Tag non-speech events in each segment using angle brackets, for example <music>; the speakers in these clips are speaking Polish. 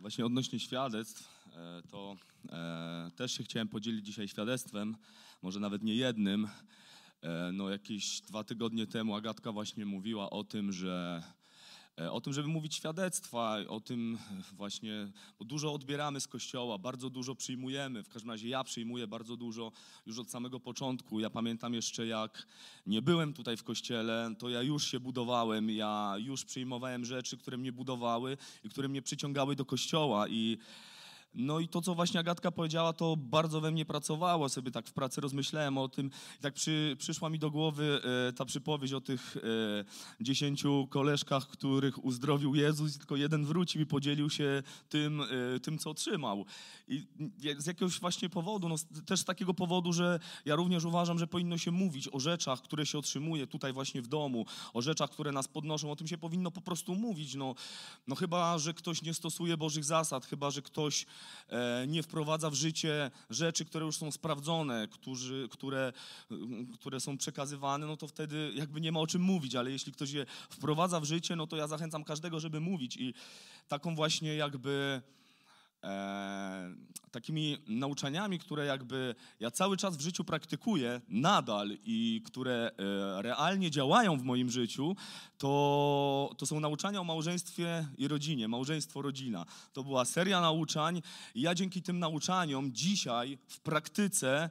Właśnie odnośnie świadectw, e, to e, też się chciałem podzielić dzisiaj świadectwem, może nawet nie jednym. E, no jakieś dwa tygodnie temu Agatka właśnie mówiła o tym, że E, o tym, żeby mówić świadectwa, o tym e, właśnie, bo dużo odbieramy z Kościoła, bardzo dużo przyjmujemy, w każdym razie ja przyjmuję bardzo dużo już od samego początku. Ja pamiętam jeszcze, jak nie byłem tutaj w Kościele, to ja już się budowałem, ja już przyjmowałem rzeczy, które mnie budowały i które mnie przyciągały do Kościoła i no i to, co właśnie Agatka powiedziała, to bardzo we mnie pracowało. Sobie tak w pracy rozmyślałem o tym. I tak przy, przyszła mi do głowy e, ta przypowieść o tych e, dziesięciu koleżkach, których uzdrowił Jezus, tylko jeden wrócił i podzielił się tym, e, tym co otrzymał. I z jakiegoś właśnie powodu, no, też z takiego powodu, że ja również uważam, że powinno się mówić o rzeczach, które się otrzymuje tutaj właśnie w domu, o rzeczach, które nas podnoszą, o tym się powinno po prostu mówić. No, no chyba, że ktoś nie stosuje Bożych zasad, chyba, że ktoś E, nie wprowadza w życie rzeczy, które już są sprawdzone, którzy, które, mm, które są przekazywane, no to wtedy jakby nie ma o czym mówić, ale jeśli ktoś je wprowadza w życie, no to ja zachęcam każdego, żeby mówić i taką właśnie jakby e, takimi nauczaniami, które jakby ja cały czas w życiu praktykuję nadal i które e, realnie działają w moim życiu, to, to są nauczania o małżeństwie i rodzinie, małżeństwo, rodzina. To była seria nauczań i ja dzięki tym nauczaniom dzisiaj w praktyce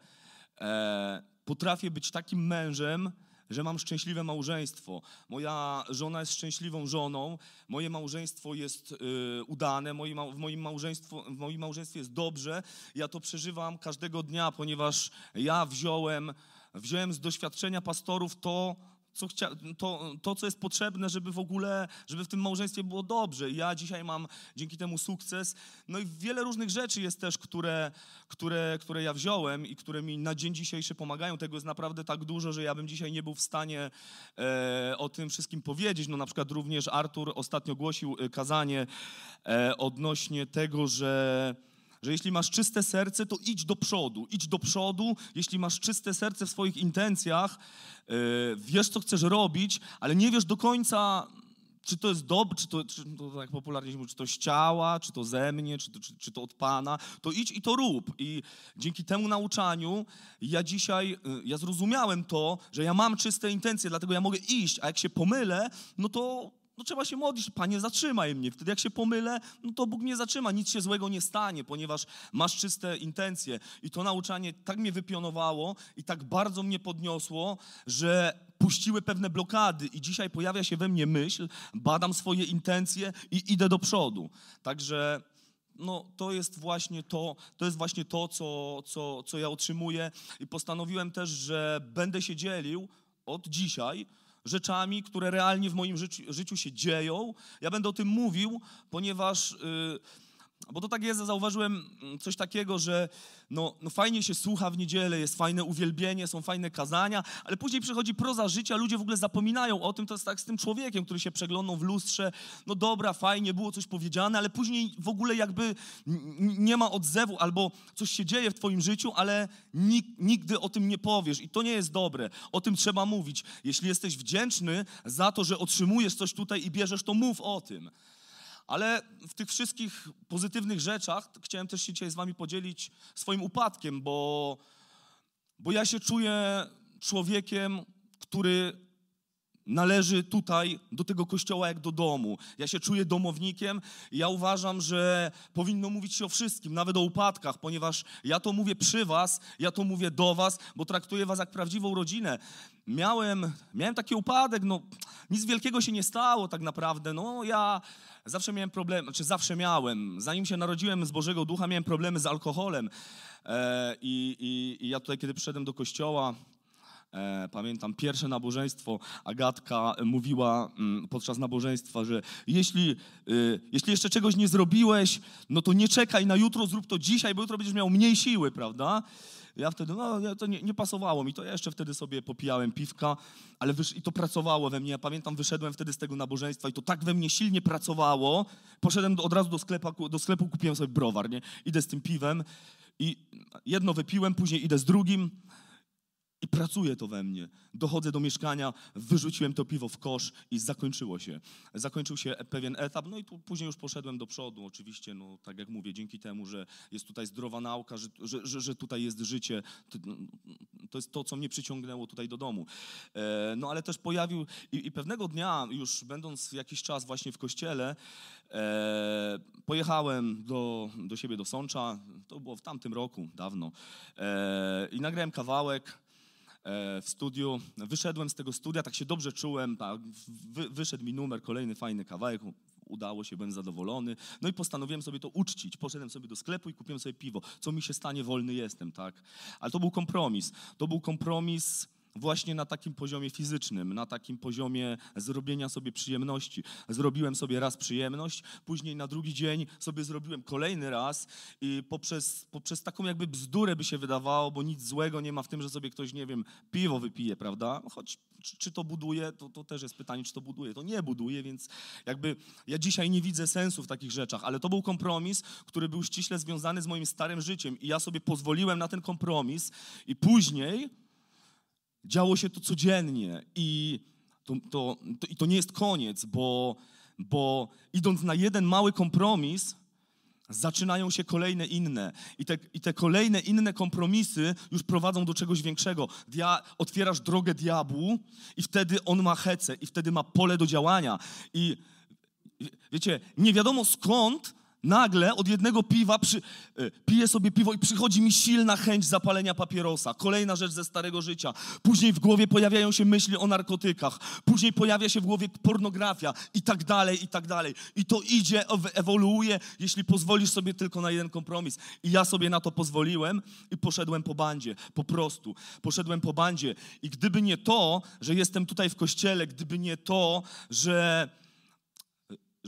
e, potrafię być takim mężem, że mam szczęśliwe małżeństwo. Moja żona jest szczęśliwą żoną, moje małżeństwo jest y, udane, w, moim małżeństwo, w moim małżeństwie jest dobrze. Ja to przeżywam każdego dnia, ponieważ ja wziąłem, wziąłem z doświadczenia pastorów to, co chcia, to, to, co jest potrzebne, żeby w ogóle, żeby w tym małżeństwie było dobrze. Ja dzisiaj mam dzięki temu sukces. No i wiele różnych rzeczy jest też, które, które, które ja wziąłem i które mi na dzień dzisiejszy pomagają. Tego jest naprawdę tak dużo, że ja bym dzisiaj nie był w stanie e, o tym wszystkim powiedzieć. No na przykład również Artur ostatnio głosił e, kazanie e, odnośnie tego, że że jeśli masz czyste serce, to idź do przodu. Idź do przodu, jeśli masz czyste serce w swoich intencjach, yy, wiesz, co chcesz robić, ale nie wiesz do końca, czy to jest dobre, czy to, czy, to tak popularnie się mówi, czy to z ciała, czy to ze mnie, czy to, czy, czy to od Pana, to idź i to rób. I dzięki temu nauczaniu ja dzisiaj, e, ja zrozumiałem to, że ja mam czyste intencje, dlatego ja mogę iść, a jak się pomylę, no to no trzeba się modlić, Panie zatrzymaj mnie. Wtedy jak się pomylę, no to Bóg mnie zatrzyma, nic się złego nie stanie, ponieważ masz czyste intencje. I to nauczanie tak mnie wypionowało i tak bardzo mnie podniosło, że puściły pewne blokady i dzisiaj pojawia się we mnie myśl, badam swoje intencje i idę do przodu. Także no, to jest właśnie to, to, jest właśnie to co, co, co ja otrzymuję i postanowiłem też, że będę się dzielił od dzisiaj rzeczami, które realnie w moim życiu, życiu się dzieją. Ja będę o tym mówił, ponieważ. Yy, bo to tak jest, zauważyłem mm, coś takiego, że no, no, fajnie się słucha w niedzielę, jest fajne uwielbienie, są fajne kazania, ale później przychodzi proza życia, ludzie w ogóle zapominają o tym, to jest tak z tym człowiekiem, który się przeglądał w lustrze, no dobra, fajnie, było coś powiedziane, ale później w ogóle jakby nie ma odzewu, albo coś się dzieje w twoim życiu, ale nigdy o tym nie powiesz i to nie jest dobre, o tym trzeba mówić. Jeśli jesteś wdzięczny za to, że otrzymujesz coś tutaj i bierzesz, to mów o tym. Ale w tych wszystkich pozytywnych rzeczach chciałem też się dzisiaj z wami podzielić swoim upadkiem, bo, bo ja się czuję człowiekiem, który należy tutaj do tego kościoła jak do domu. Ja się czuję domownikiem ja uważam, że powinno mówić się o wszystkim, nawet o upadkach, ponieważ ja to mówię przy was, ja to mówię do was, bo traktuję was jak prawdziwą rodzinę. Miałem, miałem taki upadek, no nic wielkiego się nie stało tak naprawdę. No ja zawsze miałem problemy, znaczy zawsze miałem, zanim się narodziłem z Bożego Ducha miałem problemy z alkoholem. E, i, i, I ja tutaj, kiedy przyszedłem do kościoła, E, pamiętam pierwsze nabożeństwo, Agatka e, mówiła mm, podczas nabożeństwa, że jeśli, e, jeśli jeszcze czegoś nie zrobiłeś, no to nie czekaj na jutro, zrób to dzisiaj, bo jutro będziesz miał mniej siły, prawda? Ja wtedy, no to nie, nie pasowało mi, to ja jeszcze wtedy sobie popijałem piwka, ale wysz, i to pracowało we mnie. Ja pamiętam, wyszedłem wtedy z tego nabożeństwa i to tak we mnie silnie pracowało. Poszedłem od razu do, sklepa, do sklepu, kupiłem sobie browar, nie? Idę z tym piwem i jedno wypiłem, później idę z drugim. I pracuje to we mnie. Dochodzę do mieszkania, wyrzuciłem to piwo w kosz i zakończyło się. Zakończył się pewien etap, no i tu później już poszedłem do przodu. Oczywiście, no tak jak mówię, dzięki temu, że jest tutaj zdrowa nauka, że, że, że, że tutaj jest życie, to, no, to, jest to, co mnie przyciągnęło tutaj do domu. E, no ale też pojawił i, i, pewnego dnia, już będąc jakiś czas właśnie w kościele, e, pojechałem do, do siebie do Sącza, to było w tamtym roku, dawno, e, i nagrałem kawałek. E, w studiu. Wyszedłem z tego studia, tak się dobrze czułem, wyszedł mi numer, kolejny fajny kawałek, udało się, byłem zadowolony. No i postanowiłem sobie to uczcić. Poszedłem sobie do sklepu i kupiłem sobie piwo. Co mi się stanie, wolny jestem, tak? Ale to był kompromis. To był kompromis właśnie na takim poziomie fizycznym, na takim poziomie zrobienia sobie przyjemności. Zrobiłem sobie raz przyjemność, później na drugi dzień sobie zrobiłem kolejny raz i poprzez, poprzez taką jakby bzdurę by się wydawało, bo nic złego nie ma w tym, że sobie ktoś, nie wiem, piwo wypije, prawda? Choć czy, czy to buduje, to, to też jest pytanie, czy to buduje. To nie buduje, więc jakby ja dzisiaj nie widzę sensu w takich rzeczach, ale to był kompromis, który był ściśle związany z moim starym życiem i ja sobie pozwoliłem na ten kompromis i później Działo się to codziennie i to, to, to, i to nie jest koniec, bo, bo idąc na jeden mały kompromis, zaczynają się kolejne inne. I te, I te kolejne inne kompromisy już prowadzą do czegoś większego. Dia, otwierasz drogę diabłu i wtedy on ma hece, i wtedy ma pole do działania. I wiecie, nie wiadomo skąd Nagle od jednego piwa przy, e, piję sobie piwo i przychodzi mi silna chęć zapalenia papierosa. Kolejna rzecz ze starego życia. Później w głowie pojawiają się myśli o narkotykach. Później pojawia się w głowie pornografia i tak dalej, i tak dalej. I to idzie, ewoluuje, jeśli pozwolisz sobie tylko na jeden kompromis. I ja sobie na to pozwoliłem i poszedłem po bandzie. Po prostu. Poszedłem po bandzie. I gdyby nie to, że jestem tutaj w kościele, gdyby nie to, że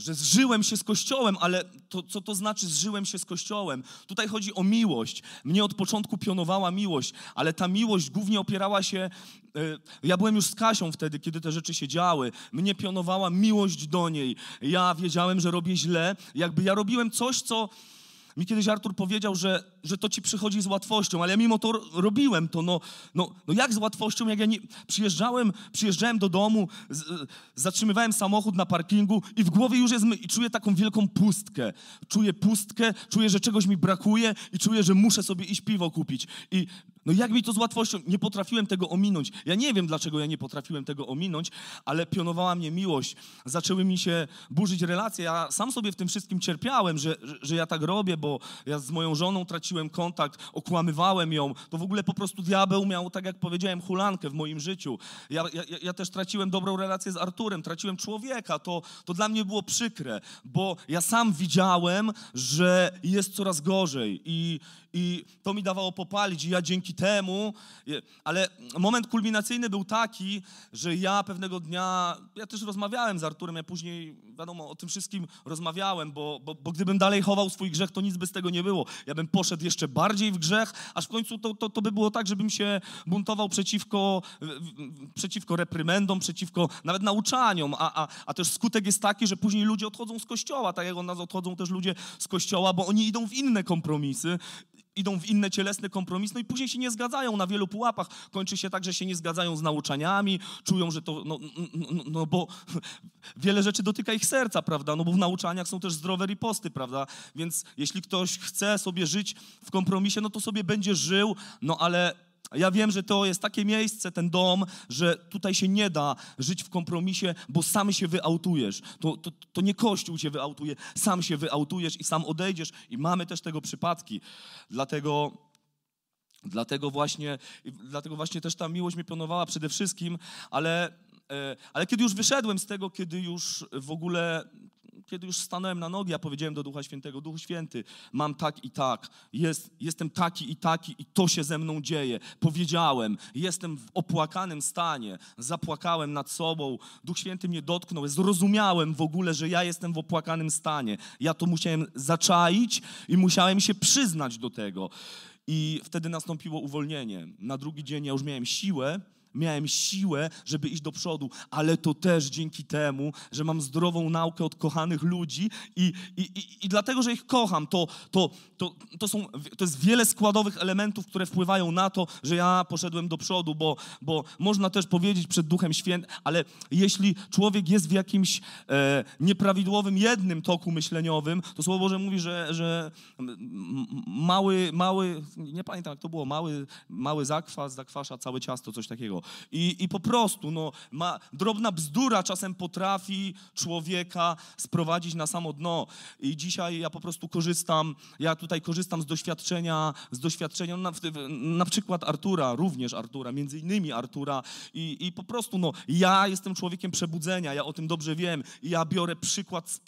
że zżyłem się z Kościołem, ale to, co to znaczy zżyłem się z Kościołem? Tutaj chodzi o miłość. Mnie od początku pionowała miłość, ale ta miłość głównie opierała się... E, ja byłem już z Kasią wtedy, kiedy te rzeczy się działy. Mnie pionowała miłość do niej. Ja wiedziałem, że robię źle. Jakby ja robiłem coś, co mi kiedyś Artur powiedział, że, że to ci przychodzi z łatwością, ale ja mimo to robiłem to. No, no, no jak z łatwością, jak ja nie... przyjeżdżałem, przyjeżdżałem do domu, z, zatrzymywałem samochód na parkingu i w głowie już jest, i czuję taką wielką pustkę. Czuję pustkę, czuję, że czegoś mi brakuje i czuję, że muszę sobie iść piwo kupić. I no jak mi to z łatwością, nie potrafiłem tego ominąć. Ja nie wiem, dlaczego ja nie potrafiłem tego ominąć, ale pionowała mnie miłość. Zaczęły mi się burzyć relacje. Ja sam sobie w tym wszystkim cierpiałem, że, że ja tak robię, bo ja z moją żoną traciłem kontakt, okłamywałem ją. To w ogóle po prostu diabeł miał, tak jak powiedziałem, hulankę w moim życiu. Ja, ja, ja też traciłem dobrą relację z Arturem, traciłem człowieka. To, to dla mnie było przykre, bo ja sam widziałem, że jest coraz gorzej i, i to mi dawało popalić i ja dzięki dzięki temu. Ale moment kulminacyjny był taki, że ja pewnego dnia, ja też rozmawiałem z Arturem, ja później, wiadomo, o tym wszystkim rozmawiałem, bo, bo, bo gdybym dalej chował swój grzech, to nic by z tego nie było. Ja bym poszedł jeszcze bardziej w grzech, aż w końcu to, to, to by było tak, żebym się buntował przeciwko, przeciwko reprymendom, przeciwko nawet nauczaniom, a, a, a też skutek jest taki, że później ludzie odchodzą z kościoła, tak jak od nas odchodzą też ludzie z kościoła, bo oni idą w inne kompromisy idą w inne cielesne kompromisy, no i później się nie zgadzają na wielu pułapach. Kończy się tak, że się nie zgadzają z nauczaniami, czują, że to, no, no, no bo wiele rzeczy dotyka ich serca, prawda, no bo w nauczaniach są też zdrowe riposty, prawda, więc jeśli ktoś chce sobie żyć w kompromisie, no to sobie będzie żył, no ale ja wiem, że to jest takie miejsce, ten dom, że tutaj się nie da żyć w kompromisie, bo sam się wyautujesz. To, to, to nie Kościół cię wyautuje, sam się wyautujesz i sam odejdziesz. I mamy też tego przypadki. Dlatego... Dlatego właśnie, dlatego właśnie też ta miłość mnie pionowała przede wszystkim, ale e, ale kiedy już wyszedłem z tego, kiedy już w ogóle kiedy już stanąłem na nogi, ja powiedziałem do Ducha Świętego, Duch Święty, mam tak i tak, jest, jestem taki i taki i to się ze mną dzieje. Powiedziałem, jestem w opłakanym stanie, zapłakałem nad sobą, Duch Święty mnie dotknął, zrozumiałem w ogóle, że ja jestem w opłakanym stanie. Ja to musiałem zaczaić i musiałem się przyznać do tego. I wtedy nastąpiło uwolnienie. Na drugi dzień ja już miałem siłę, miałem siłę, żeby iść do przodu, ale to też dzięki temu, że mam zdrową naukę od kochanych ludzi i, i, i, i dlatego, że ich kocham, to, to, to, to, są, to jest wiele składowych elementów, które wpływają na to, że ja poszedłem do przodu, bo, bo można też powiedzieć przed Duchem Świętym, ale jeśli człowiek jest w jakimś e, nieprawidłowym jednym toku myśleniowym, to Słowo Boże mówi, że, że mały, mały, nie pamiętam jak to było, mały, mały zakwas zakwasza całe ciasto, coś takiego i, i po prostu no, ma, drobna bzdura czasem potrafi człowieka sprowadzić na samo dno. I dzisiaj ja po prostu korzystam, ja tutaj korzystam z doświadczenia, z doświadczenia no, na, na przykład Artura, również Artura, między innymi Artura i, i po prostu no, ja jestem człowiekiem przebudzenia, ja o tym dobrze wiem i ja biorę przykład z,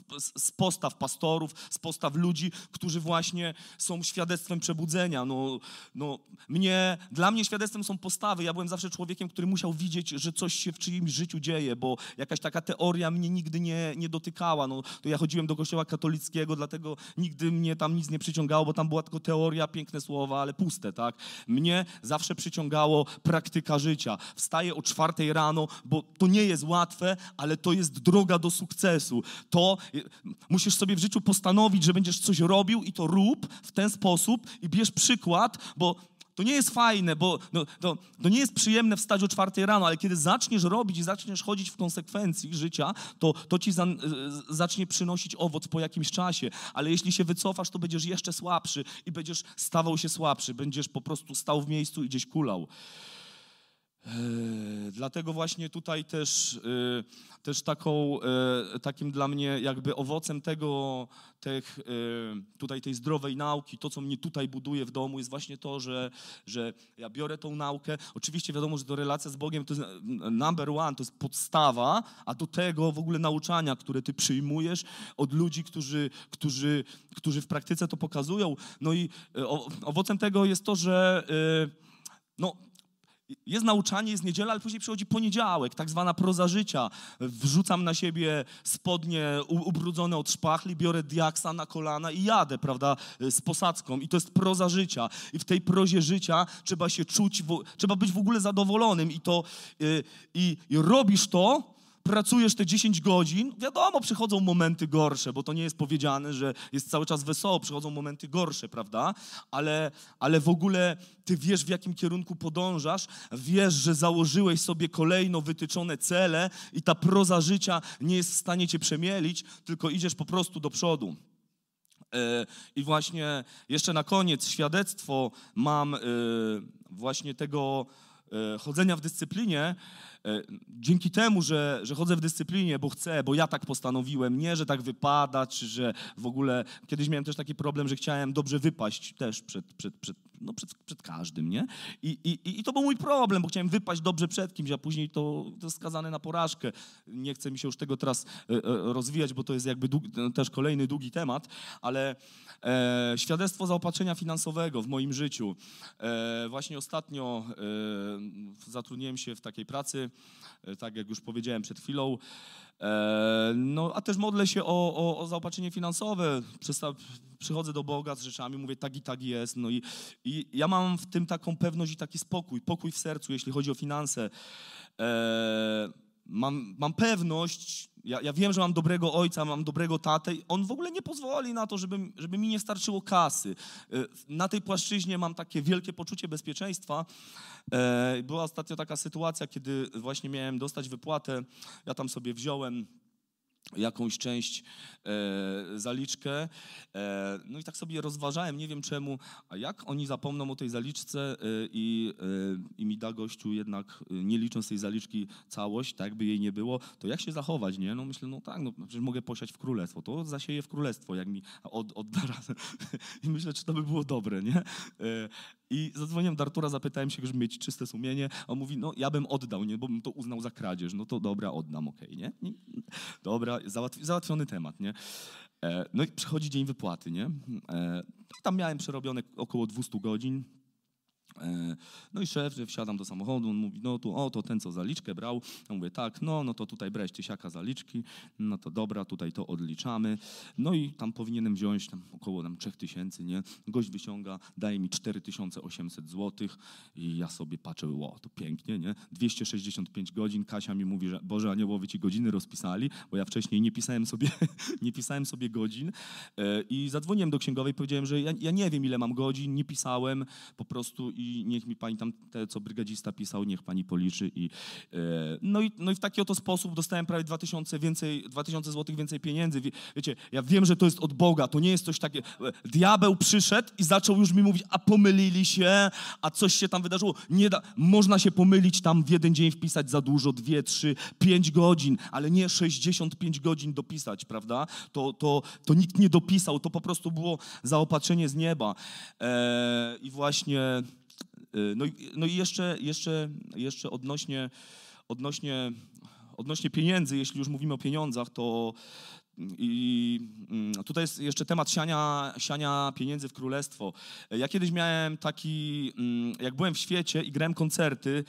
z, postaw pastorów, z postaw ludzi, którzy właśnie są świadectwem przebudzenia. No, no, mnie, dla mnie świadectwem są postawy, ja byłem zawsze człowiekiem człowiekiem, który musiał widzieć, że coś się w czyimś życiu dzieje, bo jakaś taka teoria mnie nigdy nie, nie dotykała. No, to ja chodziłem do kościoła katolickiego, dlatego nigdy mnie tam nic nie przyciągało, bo tam była tylko teoria, piękne słowa, ale puste, tak? Mnie zawsze przyciągało praktyka życia. Wstaję o czwartej rano, bo to nie jest łatwe, ale to jest droga do sukcesu. To y, musisz sobie w życiu postanowić, że będziesz coś robił i to rób w ten sposób i bierz przykład, bo to nie jest fajne, bo no, to, to nie jest przyjemne wstać o czwartej rano, ale kiedy zaczniesz robić i zaczniesz chodzić w konsekwencji życia, to, to ci za, e, zacznie przynosić owoc po jakimś czasie. Ale jeśli się wycofasz, to będziesz jeszcze słabszy i będziesz stawał się słabszy. Będziesz po prostu stał w miejscu i gdzieś kulał. Yy, dlatego właśnie tutaj też, yy, też taką, yy, takim dla mnie jakby owocem tego, tych, tutaj tej zdrowej nauki, to co mnie tutaj buduje w domu jest właśnie to, że, że ja biorę tą naukę. Oczywiście wiadomo, że to relacja z Bogiem to jest number one, to jest podstawa, a do tego w ogóle nauczania, które ty przyjmujesz od ludzi, którzy, którzy, którzy w praktyce to pokazują. No i owocem tego jest to, że no, jest nauczanie, jest niedziela, ale później przychodzi poniedziałek, tak zwana proza życia. Wrzucam na siebie spodnie ubrudzone od szpachli, biorę diaksa na kolana i jadę, prawda, y, z posadzką. I to jest proza życia. I w tej prozie życia trzeba się czuć, trzeba być w ogóle zadowolonym. I to, i, y, i robisz to, pracujesz te 10 godzin, wiadomo, przychodzą momenty gorsze, bo to nie jest powiedziane, że jest cały czas wesoło, przychodzą momenty gorsze, prawda? Ale, ale w ogóle ty wiesz, w jakim kierunku podążasz, wiesz, że założyłeś sobie kolejno wytyczone cele i ta proza życia nie jest w stanie cię przemielić, tylko idziesz po prostu do przodu. E, I właśnie jeszcze na koniec świadectwo mam e, właśnie tego E, chodzenia w dyscyplinie, e, dzięki temu, że, że chodzę w dyscyplinie, bo chcę, bo ja tak postanowiłem, nie, że tak wypada, czy że w ogóle... Kiedyś miałem też taki problem, że chciałem dobrze wypaść też przed, przed, przed no przed, przed każdym, nie? I, i, I to był mój problem, bo chciałem wypaść dobrze przed kimś, a później to, to skazane na porażkę. Nie chcę mi się już tego teraz e, e, rozwijać, bo to jest jakby długi, no, też kolejny długi temat, ale e, świadectwo zaopatrzenia finansowego w moim życiu. E, właśnie ostatnio e, zatrudniłem się w takiej pracy, e, tak jak już powiedziałem przed chwilą, no, a też modlę się o, o, o zaopatrzenie finansowe. Przysta przychodzę do Boga z rzeczami, mówię tak i tak jest. No i, i, ja mam w tym taką pewność i taki spokój, pokój w sercu, jeśli chodzi o finanse. E, mam, mam pewność, ja, ja, wiem, że mam dobrego ojca, mam dobrego tatę. On w ogóle nie pozwoli na to, żeby, żeby mi nie starczyło kasy. E, na tej płaszczyźnie mam takie wielkie poczucie bezpieczeństwa. E, była ostatnio taka sytuacja, kiedy właśnie miałem dostać wypłatę. Ja tam sobie wziąłem jakąś część e, zaliczkę. E, no i tak sobie rozważałem, nie wiem czemu, a jak oni zapomną o tej zaliczce e, i, e, i mi da gościu jednak, e, nie licząc tej zaliczki całość, tak by jej nie było, to jak się zachować, nie? No myślę, no tak, no przecież mogę posiać w królestwo, to zasieje w królestwo, jak mi od, od <laughs> I myślę, czy to by było dobre, nie? E, i zadzwoniłem do Artura, zapytałem się, żeby mieć czyste sumienie. on mówi, no ja bym oddał, nie, bo bym to uznał za kradzież. No to dobra, oddam, okej, okay, nie? Dobra, załatwiony temat, nie? E, no i przychodzi dzień wypłaty, nie? E, tam miałem przerobione około 200 godzin. E, no i szef, że wsiadam do samochodu, on mówi, no tu, o, to ten, co zaliczkę brał. Ja mówię, tak, no, no to tutaj brałeś tysiaka zaliczki, no to dobra, tutaj to odliczamy. No i tam powinienem wziąć tam około tam 3000, nie? Gość wysiąga daje mi 4800 zł i ja sobie patrzę, o, to pięknie, nie? 265 godzin, Kasia mi mówi, że Boże aniołowie ci godziny rozpisali, bo ja wcześniej nie pisałem sobie, <laughs> nie pisałem sobie godzin e, i zadzwoniłem do księgowej, powiedziałem, że ja, ja nie wiem, ile mam godzin, nie pisałem, po prostu i niech mi pani tam te, co brygadzista pisał, niech pani policzy. I, e, no, i, no i w taki oto sposób dostałem prawie 2000, więcej, 2000 złotych więcej pieniędzy. Wie, wiecie, ja wiem, że to jest od Boga, to nie jest coś takie e, Diabeł przyszedł i zaczął już mi mówić, a pomylili się, a coś się tam wydarzyło. Nie da, można się pomylić tam w jeden dzień wpisać za dużo, dwie, trzy, pięć godzin, ale nie 65 godzin dopisać, prawda? To, to, to nikt nie dopisał, to po prostu było zaopatrzenie z nieba. Eee, I właśnie Y, no, no i jeszcze, jeszcze, jeszcze odnośnie, odnośnie, odnośnie pieniędzy, jeśli już mówimy o pieniądzach, to mm, i mm, tutaj jest jeszcze temat siania, siania pieniędzy w królestwo. Ja kiedyś miałem taki, mm, jak byłem w świecie i grałem koncerty,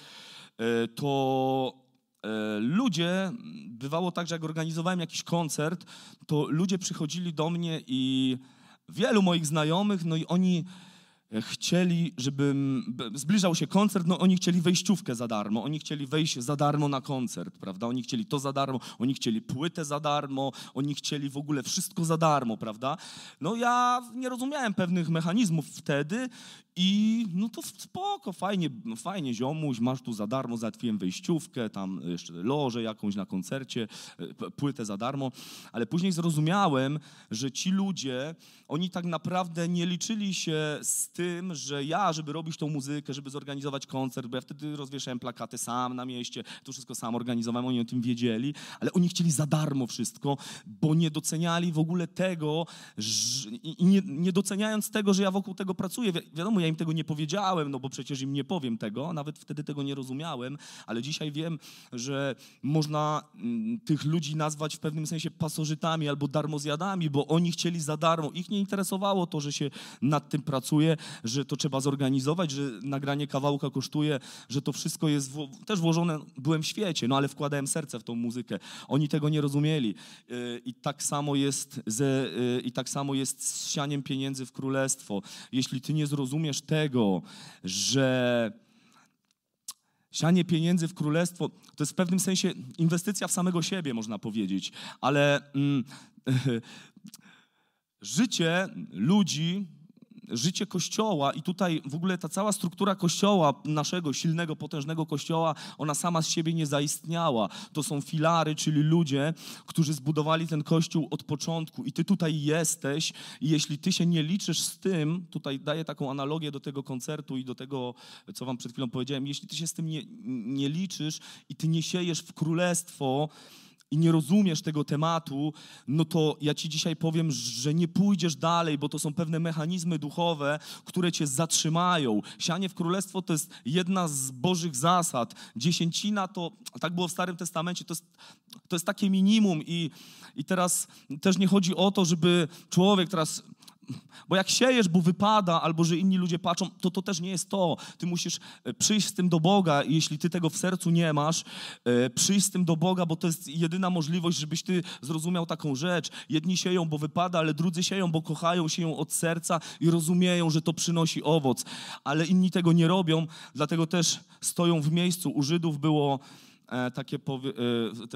y, to y, ludzie, bywało tak, że jak organizowałem jakiś koncert, to ludzie przychodzili do mnie i wielu moich znajomych, no i oni chcieli, żebym zbliżał się koncert, no oni chcieli wejściówkę za darmo, oni chcieli wejść za darmo na koncert, prawda? Oni chcieli to za darmo, oni chcieli płytę za darmo, oni chcieli w ogóle wszystko za darmo, prawda? No ja nie rozumiałem pewnych mechanizmów wtedy i no to spoko, fajnie, fajnie ziomuś, masz tu za darmo, załatwiłem wejściówkę, tam jeszcze lożę jakąś na koncercie, płytę za darmo, ale później zrozumiałem, że ci ludzie, oni tak naprawdę nie liczyli się z tym, tym, że ja, żeby robić tą muzykę, żeby zorganizować koncert, bo ja wtedy rozwieszałem plakaty sam na mieście, to wszystko sam organizowałem, oni o tym wiedzieli, ale oni chcieli za darmo wszystko, bo nie doceniali w ogóle tego, że, i nie, nie, doceniając tego, że ja wokół tego pracuję. Wi wiadomo, ja im tego nie powiedziałem, no bo przecież im nie powiem tego, nawet wtedy tego nie rozumiałem, ale dzisiaj wiem, że można mm, tych ludzi nazwać w pewnym sensie pasożytami albo darmozjadami, bo oni chcieli za darmo. Ich nie interesowało to, że się nad tym pracuje, że to trzeba zorganizować, że nagranie kawałka kosztuje, że to wszystko jest też włożone, byłem w świecie, no ale wkładałem serce w tą muzykę. Oni tego nie rozumieli. Y, I tak samo jest ze, y, i tak samo jest z sianiem pieniędzy w królestwo. Jeśli ty nie zrozumiesz tego, że sianie pieniędzy w królestwo, to jest w pewnym sensie inwestycja w samego siebie, można powiedzieć, ale mm, <laughs> życie ludzi życie Kościoła i tutaj w ogóle ta cała struktura Kościoła, naszego silnego, potężnego Kościoła, ona sama z siebie nie zaistniała. To są filary, czyli ludzie, którzy zbudowali ten Kościół od początku i ty tutaj jesteś i jeśli ty się nie liczysz z tym, tutaj daję taką analogię do tego koncertu i do tego, co wam przed chwilą powiedziałem, jeśli ty się z tym nie, nie liczysz i ty nie siejesz w królestwo, i nie rozumiesz tego tematu, no to ja ci dzisiaj powiem, że nie pójdziesz dalej, bo to są pewne mechanizmy duchowe, które cię zatrzymają. Sianie w królestwo to jest jedna z bożych zasad. Dziesięcina to, tak było w Starym Testamencie, to jest, to jest takie minimum i, i teraz też nie chodzi o to, żeby człowiek teraz bo jak siejesz, bo wypada, albo że inni ludzie patrzą, to to też nie jest to. Ty musisz e, przyjść z tym do Boga i jeśli ty tego w sercu nie masz, e, przyjść z tym do Boga, bo to jest jedyna możliwość, żebyś ty zrozumiał taką rzecz. Jedni sieją, bo wypada, ale drudzy sieją, bo kochają się ją od serca i rozumieją, że to przynosi owoc. Ale inni tego nie robią, dlatego też stoją w miejscu. U Żydów było e, takie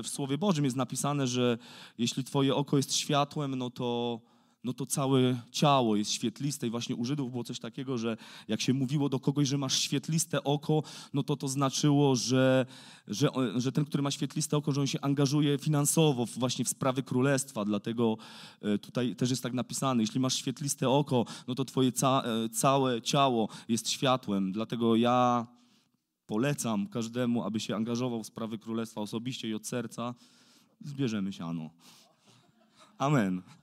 w Słowie Bożym jest napisane, że jeśli twoje oko jest światłem, no to no to całe ciało jest świetliste i właśnie u Żydów było coś takiego, że jak się mówiło do kogoś, że masz świetliste oko, no to to znaczyło, że, że, e, że ten, który ma świetliste oko, że on się angażuje finansowo właśnie w sprawy królestwa, dlatego e, tutaj też jest tak napisane, jeśli masz świetliste oko, no to twoje ca e, całe ciało jest światłem, dlatego ja polecam każdemu, aby się angażował w sprawy królestwa osobiście i od serca, zbierzemy się, Amen.